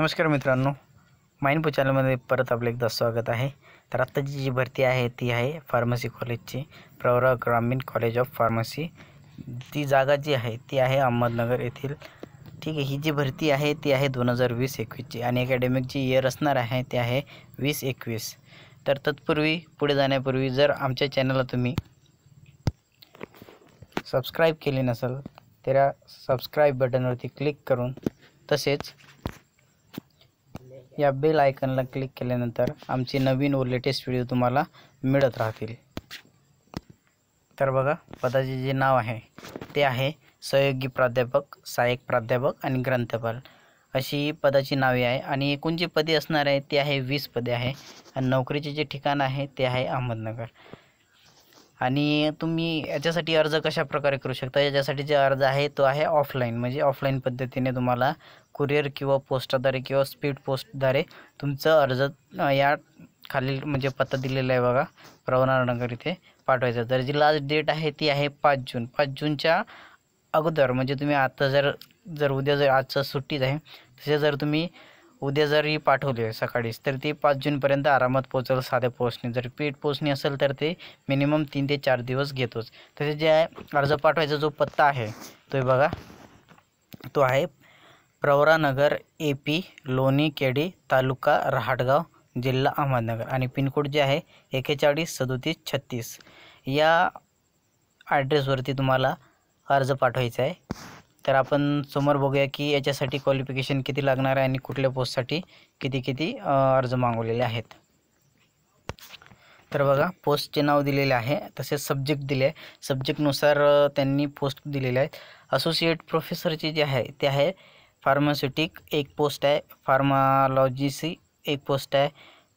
नमस्कार मित्रांनो माइनपू चॅनलमध्ये परत आपलं एकदा स्वागत है तो आत्ता जी जी भरती है ती है फार्मसी कॉलेज की प्रवरा ग्रामीण कॉलेज ऑफ फार्मसी ती जागा जी है ती है अहमदनगर येथील ठीक है हि जी भरती है ती है दोन हजार वीस एकवीसची आणि अकॅडमिक जी इयर असणार आहे ते आहे वीस एकवीस तर तत्पूर्वी पुढे जाण्यापूर्वी जर आम चैनल तुम्हें सब्सक्राइब के लिए केले नसेल सब्सक्राइब बटन वी क्लिक करूँ तसेच या बेल आयकनला क्लिक केल्यानंतर आमचे नवीन व लेटेस्ट व्हिडिओ तुम्हाला मिळत राहतील तर बघा पदाचे जे नाव आहे ते आहे सहयोगी प्राध्यापक सहाय्यक प्राध्यापक आणि ग्रंथपाल अशी पदाची नावे आहे आणि एकूण जी पदे असणार आहे ते आहे वीस पदे आहे आणि नोकरीचे जे ठिकाण आहे ते आहे अहमदनगर आणि तुम्ही याच्यासाठी अर्ज कशा प्रकारे करू शकता याच्यासाठी जे अर्ज आहे तो आहे ऑफलाईन म्हणजे ऑफलाईन पद्धतीने तुम्हाला कुरिअर किंवा पोस्टाद्वारे किंवा स्पीड पोस्टद्वारे तुमचं अर्ज या खालील म्हणजे पत्ता दिलेला आहे बघा प्रवणानगर इथे पाठवायचा तर जी लास्ट डेट आहे ती आहे पाच जून पाच जूनच्या अगोदर म्हणजे तुम्ही आता जर जर उद्या जर आजचं सुट्टीच आहे तसे जर तुम्ही उद्या जरी पाठवली सकाळीच तर ती पाच जूनपर्यंत आरामात पोहोचेल साध्या पोचणी जर पीठ पोचणी असेल तर ते मिनिमम तीन ते चार दिवस घेतोच तसे जे आहे अर्ज पाठवायचा जो पत्ता आहे तो बघा तो आहे प्रवरानगर ए पी लोणी केडी तालुका रहाटगाव जिल्हा अहमदनगर आणि पिनकोड जे आहे एकेचाळीस सदोतीस छत्तीस या ॲड्रेसवरती तुम्हाला अर्ज पाठवायचा आहे तर अपन समोर बोया कि याच्यासाठी क्वालिफिकेशन किती लागणार आहे आणि कुठल्या पोस्टसाठी किती किती अर्ज मागवलेले आहेत तर बघा पोस्टचे नाव दिलेले आहे तसेच सब्जेक्ट दिले आहे सब्जेक्टनुसार त्यांनी पोस्ट दिलेले आहेत असोसिएट प्रोफेसरचे जे है ते है फार्मास्युटिक एक पोस्ट है आहे सी एक पोस्ट है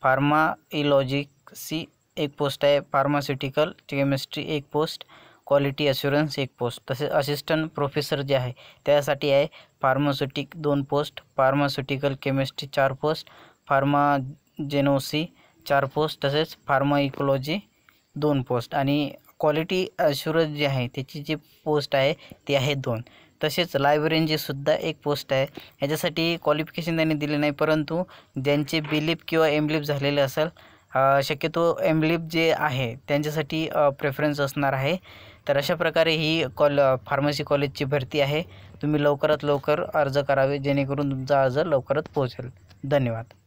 आहे सी एक पोस्ट है फार्मास्युटिकल केमिस्ट्री एक पोस्ट क्वालिटी अश्युरन्स एक पोस्ट तसे असिस्टंट प्रोफेसर जे है त्यासाठी है फार्मास्युटिक दोन पोस्ट फार्मास्युटिकल केमिस्ट्री चार पोस्ट फार्माजेनोसी चार पोस्ट तसेज फार्माइकोलॉजी दोन पोस्ट आणि क्वालिटी अश्युरन्स जे आहे त्याची जी पोस्ट है ती है दोन तसेच जी सुधा एक पोस्ट आहे याच्यासाठी क्वालिफिकेशन तेने दिल नहीं परंतु जैसे बी कि किंवा एम लिप शक्यतो एमलिप जे आहे त्यांच्यासाठी प्रेफरन्स असणार आहे तर अशा प्रकारे ही कॉल फार्मसी कॉलेजची भरती आहे तुम्ही लवकरात लवकर अर्ज करावे जेणेकरून तुमचा अर्ज लवकरात पोहोचेल धन्यवाद